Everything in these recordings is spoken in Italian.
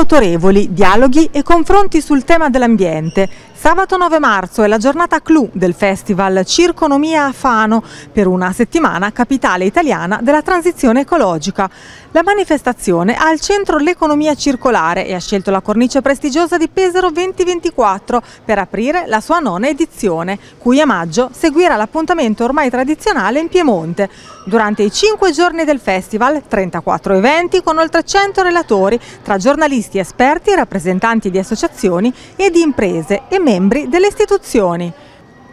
autorevoli, dialoghi e confronti sul tema dell'ambiente. Sabato 9 marzo è la giornata clou del festival Circonomia a Fano per una settimana capitale italiana della transizione ecologica. La manifestazione ha al centro l'economia circolare e ha scelto la cornice prestigiosa di Pesaro 2024 per aprire la sua nona edizione, cui a maggio seguirà l'appuntamento ormai tradizionale in Piemonte. Durante i cinque giorni del festival, 34 eventi con oltre 100 relatori tra giornalisti giuristi, esperti, rappresentanti di associazioni e di imprese e membri delle istituzioni.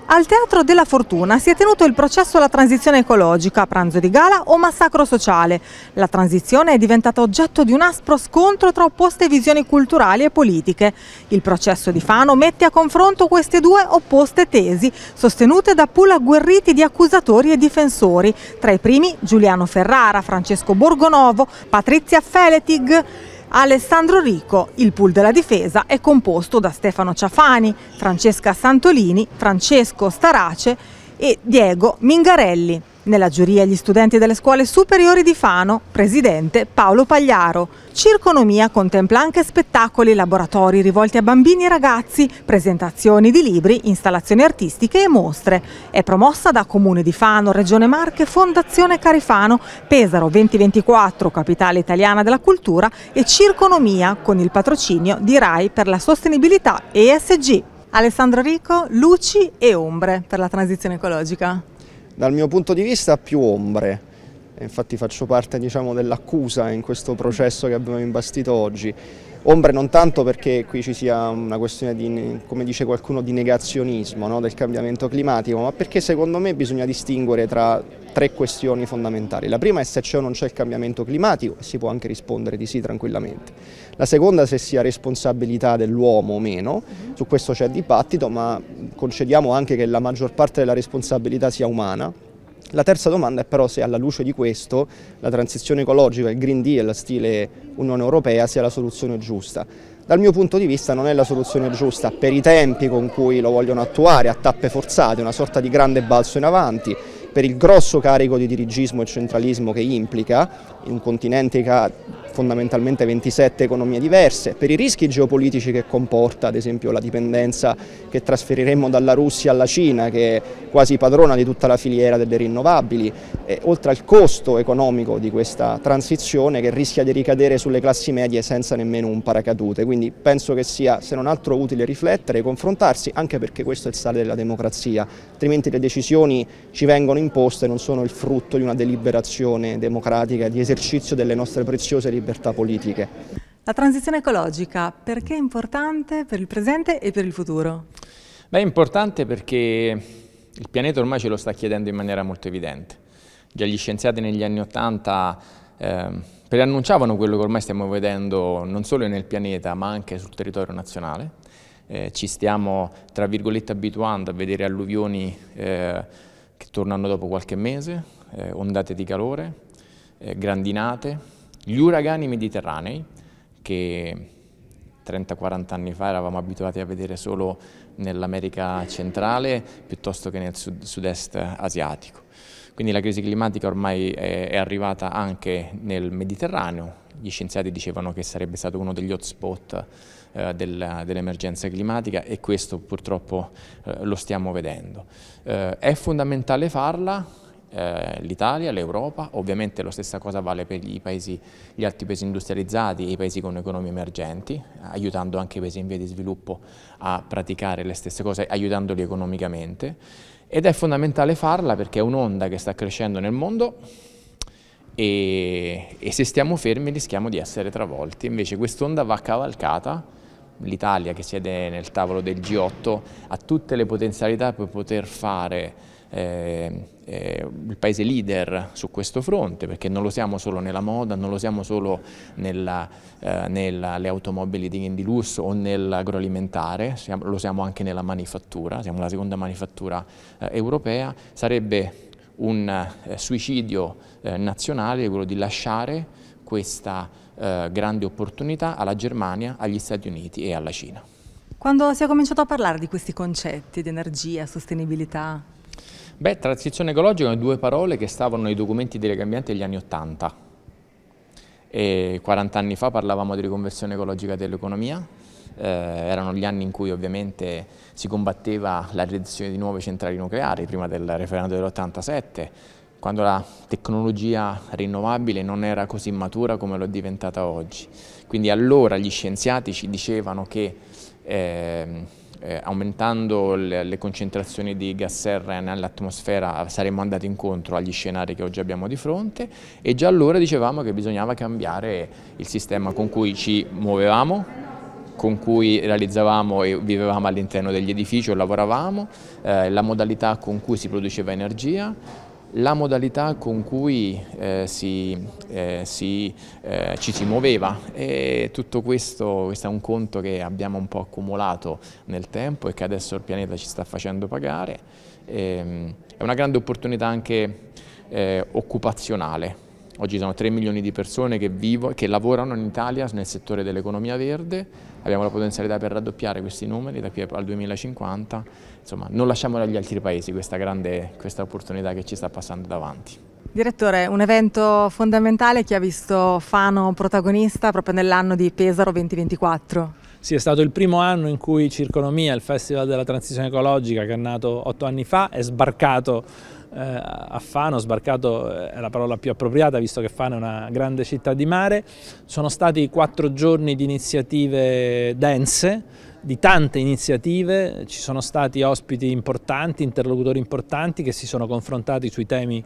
Al Teatro della Fortuna si è tenuto il processo alla transizione ecologica, pranzo di gala o massacro sociale. La transizione è diventata oggetto di un aspro scontro tra opposte visioni culturali e politiche. Il processo di Fano mette a confronto queste due opposte tesi, sostenute da pool agguerriti di accusatori e difensori, tra i primi Giuliano Ferrara, Francesco Borgonovo, Patrizia Feletig. Alessandro Rico. Il pool della difesa è composto da Stefano Ciafani, Francesca Santolini, Francesco Starace e Diego Mingarelli. Nella giuria gli studenti delle scuole superiori di Fano, presidente Paolo Pagliaro. Circonomia contempla anche spettacoli, laboratori rivolti a bambini e ragazzi, presentazioni di libri, installazioni artistiche e mostre. È promossa da Comune di Fano, Regione Marche, Fondazione Carifano, Pesaro 2024, capitale italiana della cultura e Circonomia con il patrocinio di RAI per la sostenibilità ESG. Alessandro Rico, Luci e Ombre per la transizione ecologica dal mio punto di vista ha più ombre, infatti faccio parte diciamo, dell'accusa in questo processo che abbiamo imbastito oggi. Ombre non tanto perché qui ci sia una questione di, come dice qualcuno, di negazionismo no, del cambiamento climatico, ma perché secondo me bisogna distinguere tra tre questioni fondamentali. La prima è se c'è o non c'è il cambiamento climatico e si può anche rispondere di sì tranquillamente. La seconda è se sia responsabilità dell'uomo o meno, su questo c'è dibattito, ma concediamo anche che la maggior parte della responsabilità sia umana, la terza domanda è però se alla luce di questo la transizione ecologica, il Green Deal, stile Unione Europea sia la soluzione giusta. Dal mio punto di vista non è la soluzione giusta per i tempi con cui lo vogliono attuare, a tappe forzate, una sorta di grande balzo in avanti, per il grosso carico di dirigismo e centralismo che implica, in un continente che ha fondamentalmente 27 economie diverse, per i rischi geopolitici che comporta, ad esempio la dipendenza che trasferiremmo dalla Russia alla Cina, che è quasi padrona di tutta la filiera delle rinnovabili, e, oltre al costo economico di questa transizione che rischia di ricadere sulle classi medie senza nemmeno un paracadute. Quindi penso che sia, se non altro, utile riflettere, e confrontarsi, anche perché questo è il sale della democrazia, altrimenti le decisioni ci vengono imposte, non sono il frutto di una deliberazione democratica, di esercizio l'esercizio delle nostre preziose libertà politiche. La transizione ecologica perché è importante per il presente e per il futuro? Beh, è importante perché il pianeta ormai ce lo sta chiedendo in maniera molto evidente. Già gli scienziati negli anni Ottanta ehm, preannunciavano quello che ormai stiamo vedendo non solo nel pianeta ma anche sul territorio nazionale. Eh, ci stiamo, tra virgolette, abituando a vedere alluvioni eh, che tornano dopo qualche mese, eh, ondate di calore, eh, grandinate, gli uragani mediterranei, che 30-40 anni fa eravamo abituati a vedere solo nell'America centrale piuttosto che nel sud sud-est asiatico. Quindi la crisi climatica ormai è, arrivata anche nel Mediterraneo, gli scienziati dicevano che sarebbe stato uno degli hotspot eh, dell'emergenza dell climatica e questo purtroppo eh, lo stiamo vedendo. Eh, è fondamentale farla, eh, l'Italia, l'Europa, ovviamente la stessa cosa vale per paesi, gli altri paesi industrializzati e i paesi con economie emergenti, aiutando anche i paesi in via di sviluppo a praticare le stesse cose, aiutandoli economicamente. Ed è fondamentale farla perché è un'onda che sta crescendo nel mondo e, e se stiamo fermi rischiamo di essere travolti. Invece quest'onda va cavalcata l'Italia che siede nel tavolo del G8 ha tutte le potenzialità per poter fare eh, eh, il paese leader su questo fronte, perché non lo siamo solo nella moda, non lo siamo solo nelle eh, automobili di, di, lusso o nell'agroalimentare, lo siamo anche nella manifattura, siamo la seconda manifattura eh, europea, sarebbe un eh, suicidio eh, nazionale quello di lasciare questa grande opportunità alla Germania, agli Stati Uniti e alla Cina. Quando si è cominciato a parlare di questi concetti di energia, sostenibilità, Beh, transizione ecologica sono due parole che stavano nei documenti di Legambiente degli anni Ottanta. 40 anni fa parlavamo di riconversione ecologica dell'economia, eh, erano gli anni in cui ovviamente si combatteva la redazione di nuove centrali nucleari, prima del referendum dell'87, quando la tecnologia rinnovabile non era così matura come l'è diventata oggi. Quindi allora gli scienziati ci dicevano che eh, eh, aumentando le, le, concentrazioni di gas serra nell'atmosfera saremmo andati incontro agli scenari che oggi abbiamo di fronte e già allora dicevamo che bisognava cambiare il sistema con cui ci muovevamo con cui realizzavamo e vivevamo all'interno degli edifici o lavoravamo, eh, la modalità con cui si produceva energia, la modalità con cui eh, si, eh, si, eh, ci si muoveva e tutto questo, questo, è un conto che abbiamo un po' accumulato nel tempo e che adesso il pianeta ci sta facendo pagare. E, ehm, è una grande opportunità anche eh, occupazionale. Oggi sono 3 milioni di persone che, vivo, che lavorano in Italia nel settore dell'economia verde, abbiamo la potenzialità per raddoppiare questi numeri da qui al 2050, insomma non lasciamola agli altri paesi questa grande questa opportunità che ci sta passando davanti. Direttore, un evento fondamentale che ha visto Fano protagonista proprio nell'anno di Pesaro 2024. Sì, è stato il primo anno in cui Circonomia, il Festival della Transizione Ecologica che è nato otto anni fa, è sbarcato eh, a Fano, sbarcato eh, è la parola più appropriata visto che Fano è una grande città di mare. Sono stati quattro giorni di iniziative dense, di tante iniziative, ci sono stati ospiti importanti, interlocutori importanti che si sono confrontati sui temi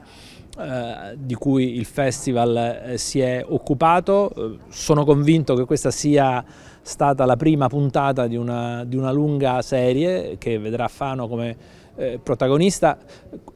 eh, di cui il festival si è occupato. Sono convinto che questa sia stata la prima puntata di una, di una lunga serie che vedrà Fano come eh, protagonista.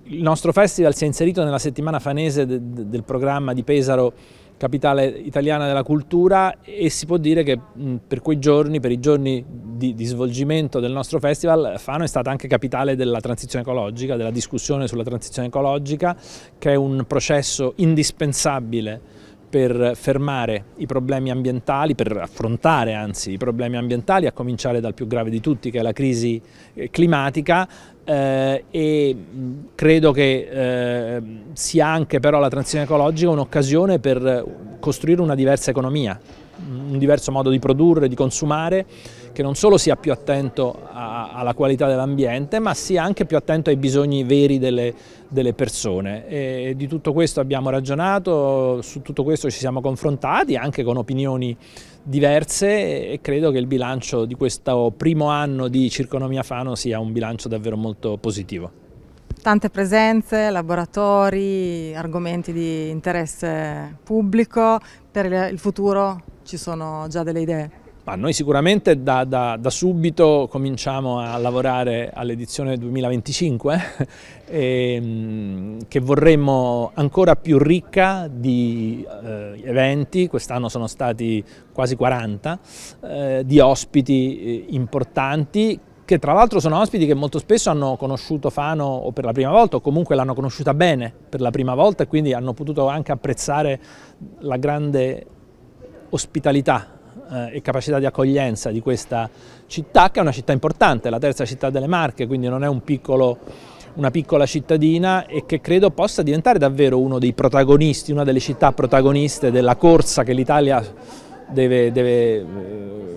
Il nostro festival si è inserito nella settimana fanese de, de, del programma di Pesaro capitale italiana della cultura e si può dire che mh, per quei giorni, per i giorni di, di, svolgimento del nostro festival, Fano è stata anche capitale della transizione ecologica, della discussione sulla transizione ecologica, che è un processo indispensabile per fermare i problemi ambientali, per affrontare anzi i problemi ambientali, a cominciare dal più grave di tutti che è la crisi eh, climatica, eh, e mm, credo che eh, sia anche però la transizione ecologica un'occasione per costruire una diversa economia, un diverso modo di produrre, di consumare che non solo sia più attento a, alla qualità dell'ambiente ma sia anche più attento ai bisogni veri delle, delle persone e di tutto questo abbiamo ragionato, su tutto questo ci siamo confrontati anche con opinioni diverse e credo che il bilancio di questo primo anno di Circonomia Fano sia un bilancio davvero molto positivo tante presenze, laboratori, argomenti di interesse pubblico, per il futuro ci sono già delle idee. Ma noi sicuramente da, da, da, subito cominciamo a lavorare all'edizione 2025 e, eh, ehm, che vorremmo ancora più ricca di eh, eventi, quest'anno sono stati quasi 40, eh, di ospiti eh, importanti che tra l'altro sono ospiti che molto spesso hanno conosciuto Fano o per la prima volta o comunque l'hanno conosciuta bene per la prima volta e quindi hanno potuto anche apprezzare la grande ospitalità eh, e capacità di accoglienza di questa città, che è una città importante, la terza città delle Marche, quindi non è un piccolo, una piccola cittadina e che credo possa diventare davvero uno dei protagonisti, una delle città protagoniste della corsa che l'Italia deve, deve eh,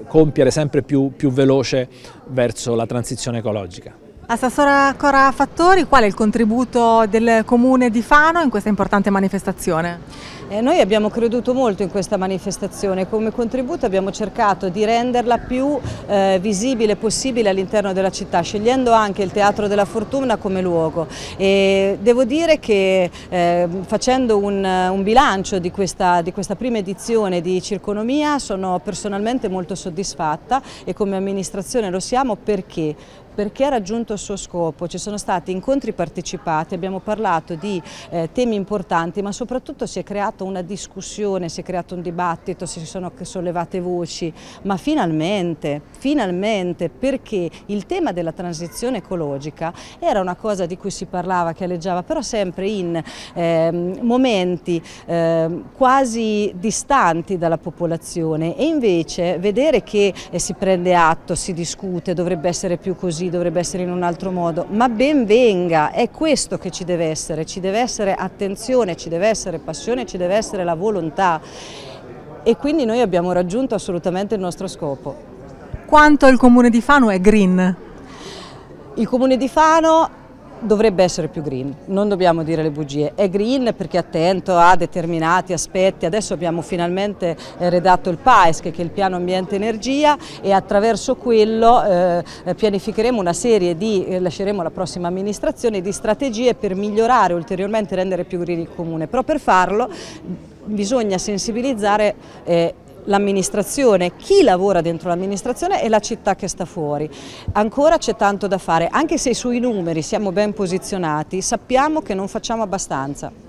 compiere sempre più, più veloce verso la transizione ecologica. Assessora Cora Fattori, qual è il contributo del Comune di Fano in questa importante manifestazione? Eh, noi abbiamo creduto molto in questa manifestazione, come contributo abbiamo cercato di renderla più eh, visibile possibile all'interno della città, scegliendo anche il Teatro della Fortuna come luogo. E devo dire che eh, facendo un, un bilancio di questa, di questa, prima edizione di Circonomia sono personalmente molto soddisfatta e come amministrazione lo siamo perché perché ha raggiunto il suo scopo. Ci sono stati incontri partecipati, abbiamo parlato di eh, temi importanti, ma soprattutto si è creata una discussione, si è creato un dibattito, si sono sollevate voci, ma finalmente, finalmente, perché il tema della transizione ecologica era una cosa di cui si parlava, che alleggiava, però sempre in eh, momenti eh, quasi distanti dalla popolazione e invece vedere che eh, si prende atto, si discute, dovrebbe essere più così, dovrebbe essere in un altro modo, ma ben venga, è questo che ci deve essere, ci deve essere attenzione, ci deve essere passione, ci deve essere la volontà e quindi noi abbiamo raggiunto assolutamente il nostro scopo. Quanto il comune di Fano è green? Il comune di Fano dovrebbe essere più green, non dobbiamo dire le bugie, è green perché è attento a determinati aspetti, adesso abbiamo finalmente eh, redatto il PAESC che è il piano ambiente energia e attraverso quello eh, pianificheremo una serie di, eh, lasceremo alla prossima amministrazione, di strategie per migliorare ulteriormente e rendere più green il comune, però per farlo bisogna sensibilizzare eh, l'amministrazione, chi lavora dentro l'amministrazione e la città che sta fuori. Ancora c'è tanto da fare, anche se sui numeri siamo ben posizionati, sappiamo che non facciamo abbastanza.